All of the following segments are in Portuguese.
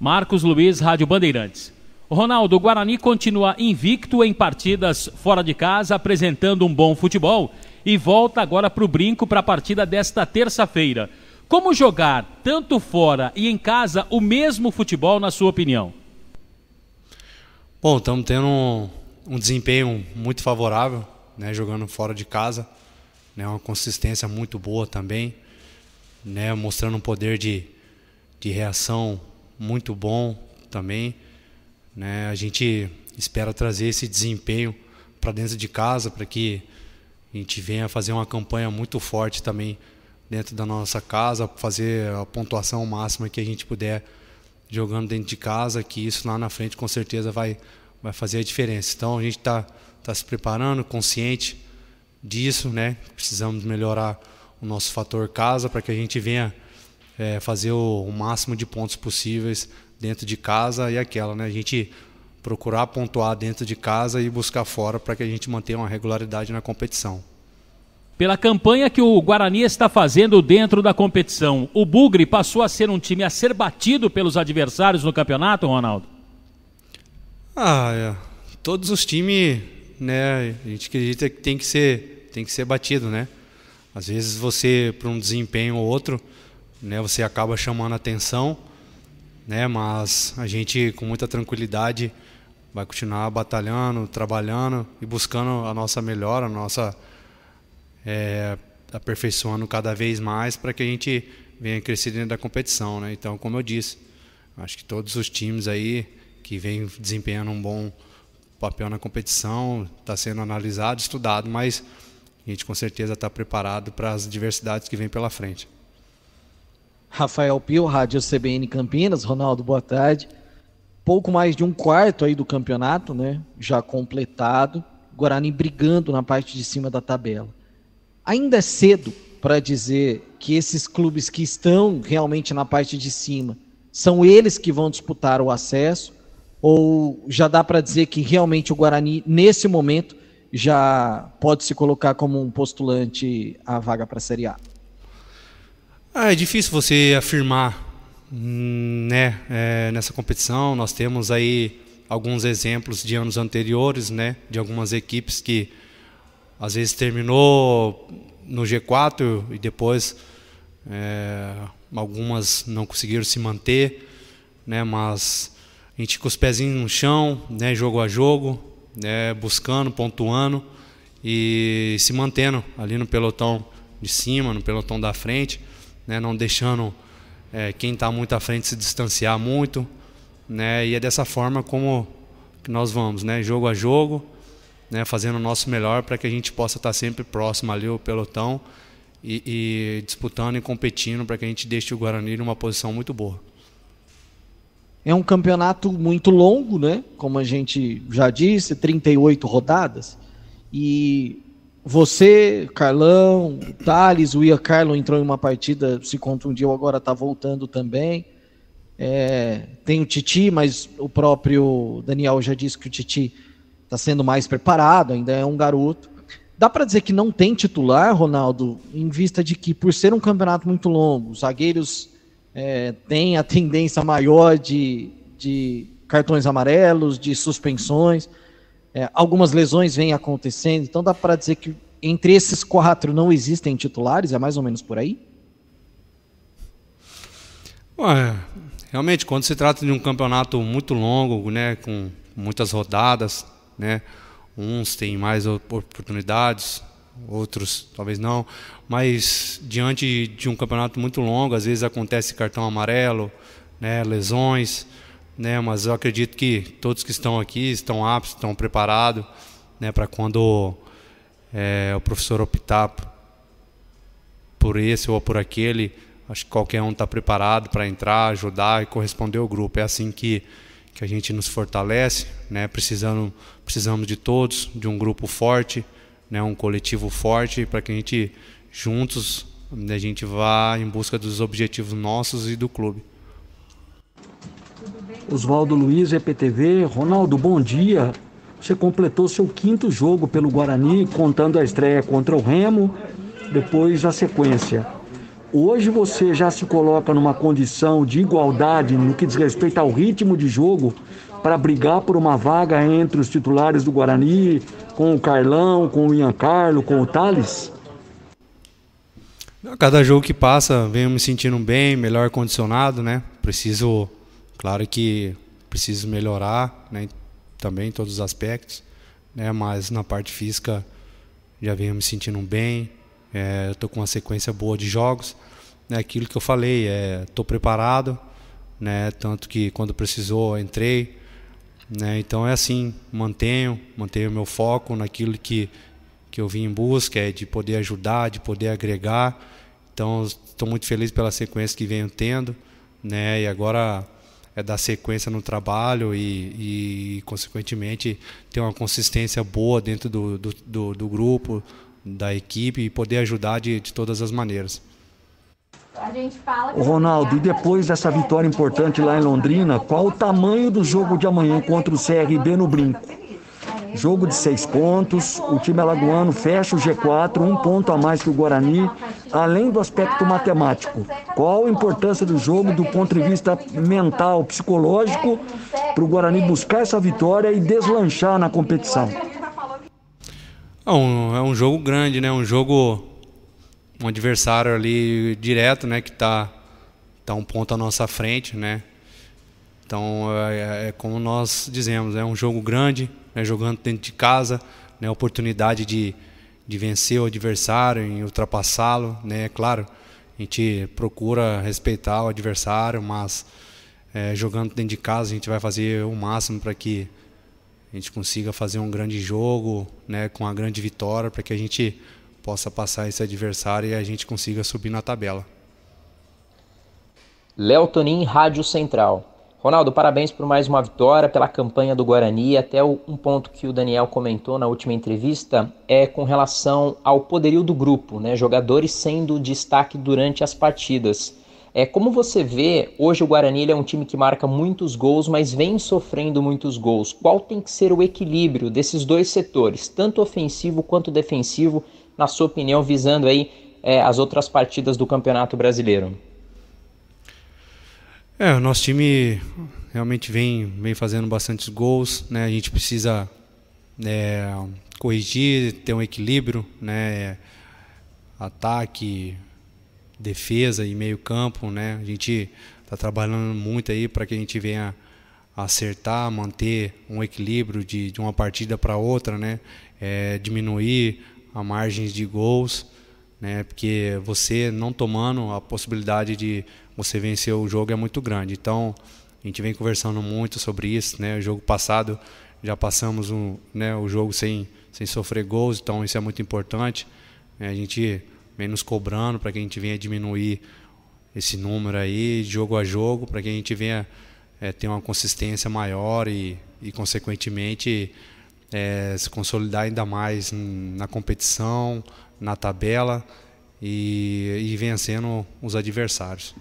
Marcos Luiz, Rádio Bandeirantes. Ronaldo, o Guarani continua invicto em partidas fora de casa, apresentando um bom futebol e volta agora para o brinco para a partida desta terça-feira. Como jogar tanto fora e em casa o mesmo futebol, na sua opinião? Bom, estamos tendo um, um, desempenho muito favorável, né, jogando fora de casa, né, uma consistência muito boa também, né, mostrando um poder de, de reação muito bom também. Né? A gente espera trazer esse desempenho para dentro de casa, para que a gente venha fazer uma campanha muito forte também dentro da nossa casa, fazer a pontuação máxima que a gente puder jogando dentro de casa, que isso lá na frente com certeza vai, vai fazer a diferença. Então a gente está tá se preparando, consciente disso, né? Precisamos melhorar o nosso fator casa para que a gente venha é, fazer o, o, máximo de pontos possíveis dentro de casa e aquela, né? A gente procurar pontuar dentro de casa e buscar fora para que a gente mantenha uma regularidade na competição. Pela campanha que o Guarani está fazendo dentro da competição, o Bugre passou a ser um time a ser batido pelos adversários no campeonato, Ronaldo? Ah, é. todos os times, né? A gente acredita que tem que ser, tem que ser batido, né? Às vezes você para um desempenho ou outro, né? Você acaba chamando atenção, né? Mas a gente com muita tranquilidade vai continuar batalhando, trabalhando e buscando a nossa melhora, a nossa é, aperfeiçoando cada vez mais para que a gente venha crescer dentro da competição, né? Então, como eu disse, acho que todos os times aí que vêm desempenhando um bom papel na competição está sendo analisado, estudado, mas a gente com certeza está preparado para as diversidades que vêm pela frente. Rafael Pio, Rádio CBN Campinas. Ronaldo, boa tarde. Pouco mais de um quarto aí do campeonato, né? Já completado. Guarani brigando na parte de cima da tabela. Ainda é cedo para dizer que esses clubes que estão realmente na parte de cima são eles que vão disputar o acesso ou já dá para dizer que realmente o Guarani nesse momento já pode se colocar como um postulante à vaga para a Série A? Ah, é difícil você afirmar hum, né, é, nessa competição. Nós temos aí alguns exemplos de anos anteriores, né, de algumas equipes que às vezes terminou no G4 e depois é, algumas não conseguiram se manter, né, mas a gente com os pezinhos no chão, né, jogo a jogo, né, buscando, pontuando e se mantendo ali no pelotão de cima, no pelotão da frente né, não deixando é, quem está muito à frente se distanciar muito. Né, e é dessa forma como que nós vamos, né, jogo a jogo, né, fazendo o nosso melhor para que a gente possa estar tá sempre próximo ali ao pelotão e, e disputando e competindo para que a gente deixe o Guarani numa posição muito boa. É um campeonato muito longo, né? Como a gente já disse, 38 rodadas. E você, Carlão, Thales, o Ian Carlo entrou em uma partida, se contundiu, agora está voltando também. É, tem o Titi, mas o próprio Daniel já disse que o Titi está sendo mais preparado, ainda é um garoto. Dá para dizer que não tem titular, Ronaldo, em vista de que, por ser um campeonato muito longo, os zagueiros é, têm a tendência maior de, de cartões amarelos, de suspensões. É, algumas lesões vêm acontecendo, então dá para dizer que entre esses quatro não existem titulares, é mais ou menos por aí? Ué, realmente, quando se trata de um campeonato muito longo, né, com muitas rodadas, né, uns têm mais oportunidades, outros talvez não, mas diante de um campeonato muito longo, às vezes acontece cartão amarelo, né, lesões né? Mas eu acredito que todos que estão aqui estão aptos, estão preparados, né? Para quando é, o professor optar por esse ou por aquele, acho que qualquer um está preparado para entrar, ajudar e corresponder ao grupo. É assim que que a gente nos fortalece, né? Precisando, precisamos de todos, de um grupo forte, né? Um coletivo forte para que a gente juntos né, a gente vá em busca dos objetivos nossos e do clube. Oswaldo Luiz, EPTV. Ronaldo, bom dia. Você completou seu quinto jogo pelo Guarani, contando a estreia contra o Remo, depois a sequência. Hoje você já se coloca numa condição de igualdade no que diz respeito ao ritmo de jogo para brigar por uma vaga entre os titulares do Guarani, com o Carlão, com o Ian Carlo, com o Thales? Cada jogo que passa, venho me sentindo bem, melhor condicionado, né? Preciso Claro que preciso melhorar né, também em todos os aspectos, né, mas na parte física já venho me sentindo bem, é, estou com uma sequência boa de jogos. Né, aquilo que eu falei, estou é, preparado, né, tanto que quando precisou entrei. Né, então é assim, mantenho, mantenho meu foco naquilo que, que eu vim em busca, é de poder ajudar, de poder agregar. Então estou muito feliz pela sequência que venho tendo. Né, e agora é dar sequência no trabalho e, e, consequentemente, ter uma consistência boa dentro do, do, do, do grupo, da equipe e poder ajudar de, de todas as maneiras. O Ronaldo, e depois dessa vitória importante lá em Londrina, qual o tamanho do jogo de amanhã contra o CRB no Brinco? Jogo de seis pontos. O time alagoano fecha o G4, um ponto a mais que o Guarani, além do aspecto matemático. Qual a importância do jogo do ponto de vista mental, psicológico, para o Guarani buscar essa vitória e deslanchar na competição? É um, é um jogo grande, né? Um jogo. Um adversário ali direto, né? Que está tá um ponto à nossa frente, né? Então, é, é, é como nós dizemos, é um jogo grande, né, jogando dentro de casa, né, a oportunidade de, de vencer o adversário, em ultrapassá-lo, né, é claro, a gente procura respeitar o adversário, mas é, jogando dentro de casa a gente vai fazer o máximo para que a gente consiga fazer um grande jogo, né, com uma grande vitória, para que a gente possa passar esse adversário e a gente consiga subir na tabela. Léo Tonin, Rádio Central. Ronaldo, parabéns por mais uma vitória, pela campanha do Guarani. Até um ponto que o Daniel comentou na última entrevista é com relação ao poderio do grupo, né? jogadores sendo destaque durante as partidas. É, como você vê, hoje o Guarani é um time que marca muitos gols, mas vem sofrendo muitos gols. Qual tem que ser o equilíbrio desses dois setores, tanto ofensivo quanto defensivo, na sua opinião, visando aí é, as outras partidas do Campeonato Brasileiro? É, o nosso time realmente vem, vem fazendo bastantes gols, né? A gente precisa é, corrigir, ter um equilíbrio, né? Ataque, defesa e meio campo, né? A gente está trabalhando muito aí para que a gente venha acertar, manter um equilíbrio de, de uma partida para outra, né? É, diminuir a margem de gols, né? Porque você não tomando a possibilidade de você vencer o jogo é muito grande. Então, a gente vem conversando muito sobre isso, né? O jogo passado já passamos um, né, o jogo sem, sem sofrer gols, então isso é muito importante. É, a gente vem nos cobrando para que a gente venha diminuir esse número aí, jogo a jogo, para que a gente venha é, ter uma consistência maior e, e consequentemente, é, se consolidar ainda mais na competição, na tabela e, e vencendo os adversários.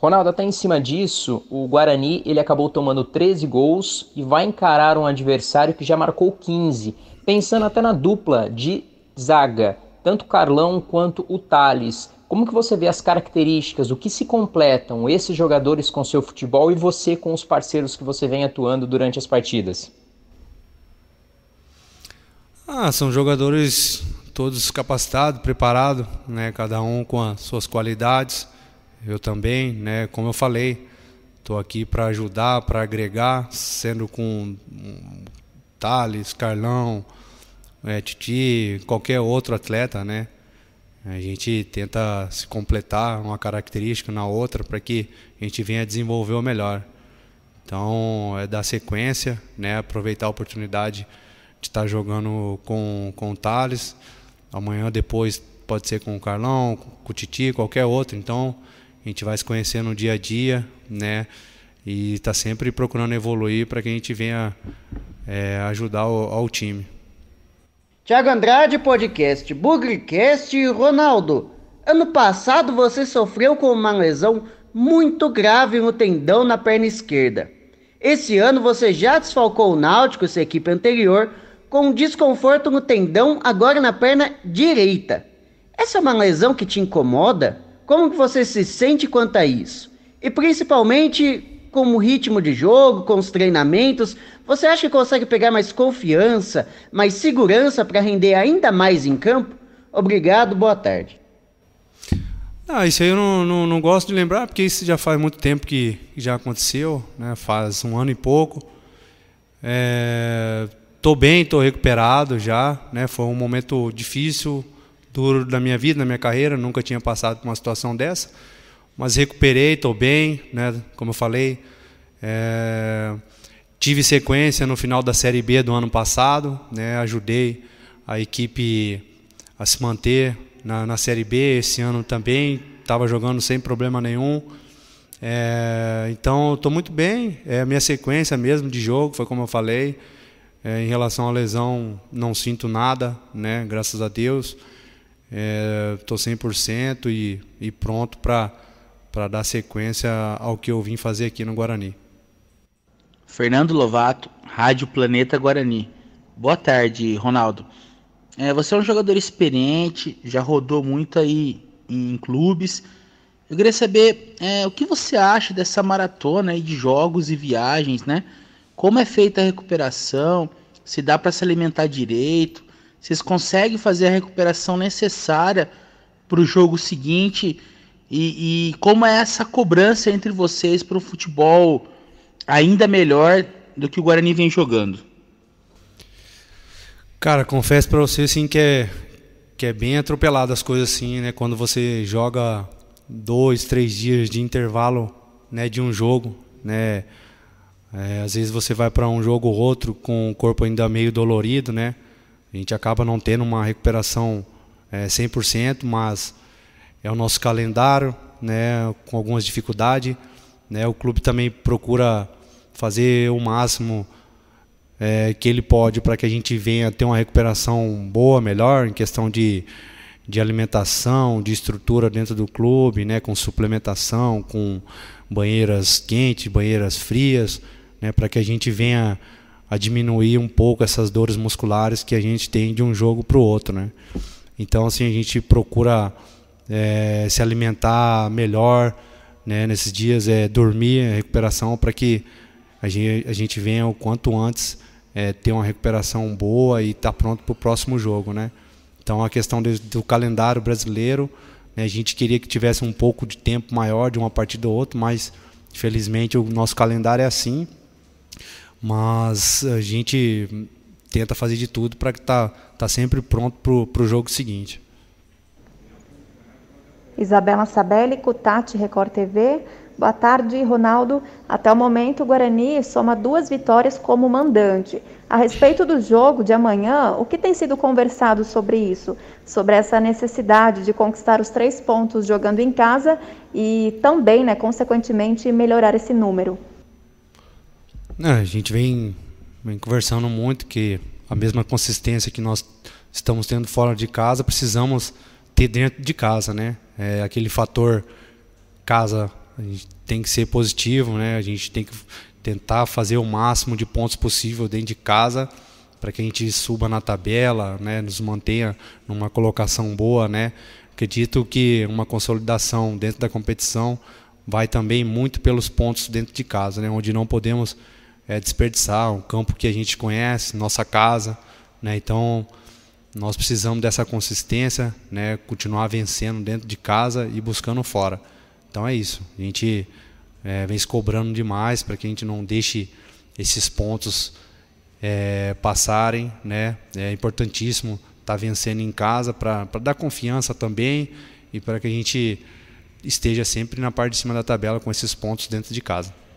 Ronaldo, até em cima disso, o Guarani ele acabou tomando 13 gols e vai encarar um adversário que já marcou 15, pensando até na dupla de zaga, tanto Carlão quanto o Thales. Como que você vê as características, o que se completam esses jogadores com seu futebol e você com os parceiros que você vem atuando durante as partidas? Ah, são jogadores todos capacitados, preparados, né? cada um com as suas qualidades. Eu também, né, como eu falei, estou aqui para ajudar, para agregar, sendo com hum, Thales, Carlão, é, Titi, qualquer outro atleta, né? A gente tenta se completar uma característica na outra para que a gente venha desenvolver o melhor. Então, é dar sequência, né? aproveitar a oportunidade de estar tá jogando com, com o Thales. Amanhã, depois, pode ser com o Carlão, com o Titi, qualquer outro. Então, a gente vai se conhecendo no dia a dia, né? E está sempre procurando evoluir para que a gente venha é, ajudar o, ao time. Tiago Andrade, podcast Bugrecast e Ronaldo. Ano passado você sofreu com uma lesão muito grave no tendão na perna esquerda. Esse ano você já desfalcou o Náutico, sua equipe anterior, com um desconforto no tendão, agora na perna direita. Essa é uma lesão que te incomoda? Como que você se sente quanto a isso? E principalmente com o ritmo de jogo, com os treinamentos, você acha que consegue pegar mais confiança, mais segurança para render ainda mais em campo? Obrigado, boa tarde. Ah, isso aí eu não, não, não, gosto de lembrar, porque isso já faz muito tempo que já aconteceu, né? faz um ano e pouco. Estou é, bem, estou recuperado já, né? foi um momento difícil, futuro da minha vida, na minha carreira, nunca tinha passado por uma situação dessa, mas recuperei, estou bem, né? Como eu falei, é... tive sequência no final da Série B do ano passado, né? Ajudei a equipe a se manter na, na Série B esse ano também, estava jogando sem problema nenhum. É... Então, estou muito bem. É a minha sequência mesmo de jogo, foi como eu falei. É, em relação à lesão, não sinto nada, né? Graças a Deus. Estou é, 100% e, e pronto para dar sequência ao que eu vim fazer aqui no Guarani. Fernando Lovato, Rádio Planeta Guarani. Boa tarde, Ronaldo. É, você é um jogador experiente, já rodou muito aí em clubes. Eu queria saber é, o que você acha dessa maratona aí de jogos e viagens, né? Como é feita a recuperação? Se dá para se alimentar direito? Vocês conseguem fazer a recuperação necessária para o jogo seguinte? E, e, como é essa cobrança entre vocês para o futebol ainda melhor do que o Guarani vem jogando? Cara, confesso para você assim que é que é bem atropelado as coisas assim, né? Quando você joga dois, três dias de intervalo, né, de um jogo, né? É, às vezes você vai para um jogo ou outro com o corpo ainda meio dolorido, né? A gente acaba não tendo uma recuperação é, eh, 100%, mas é o nosso calendário, né, com algumas dificuldades. Né, o clube também procura fazer o máximo é, que ele pode para que a gente venha ter uma recuperação boa, melhor, em questão de, de alimentação, de estrutura dentro do clube, né, com suplementação, com banheiras quentes, banheiras frias, né, para que a gente venha a diminuir um pouco essas dores musculares que a gente tem de um jogo para o outro, né? Então assim a gente procura é, se alimentar melhor, né? Nesses dias é dormir, é, recuperação para que a gente, a gente venha o quanto antes é, ter uma recuperação boa e estar tá pronto para o próximo jogo, né? Então a questão de, do calendário brasileiro, né? a gente queria que tivesse um pouco de tempo maior de uma partida ou outra, mas Infelizmente, o nosso calendário é assim mas a gente tenta fazer de tudo para que tá, tá sempre pronto para o jogo seguinte. Isabela Sabelli, Cutati, Record TV. Boa tarde, Ronaldo. Até o momento, o Guarani soma duas vitórias como mandante. A respeito do jogo de amanhã, o que tem sido conversado sobre isso? Sobre essa necessidade de conquistar os três pontos jogando em casa e também, né, consequentemente, melhorar esse número? É, a gente vem, vem conversando muito que a mesma consistência que nós estamos tendo fora de casa, precisamos ter dentro de casa, né? É aquele fator casa, a gente tem que ser positivo, né? A gente tem que tentar fazer o máximo de pontos possível dentro de casa para que a gente suba na tabela, né? Nos mantenha numa colocação boa, né? Acredito que uma consolidação dentro da competição vai também muito pelos pontos dentro de casa, né? Onde não podemos é, desperdiçar, um campo que a gente conhece, nossa casa, né? Então nós precisamos dessa consistência, né? Continuar vencendo dentro de casa e buscando fora. Então é isso. A gente é, vem se cobrando demais para que a gente não deixe esses pontos é, passarem, né? É importantíssimo estar tá vencendo em casa para dar confiança também e para que a gente esteja sempre na parte de cima da tabela com esses pontos dentro de casa.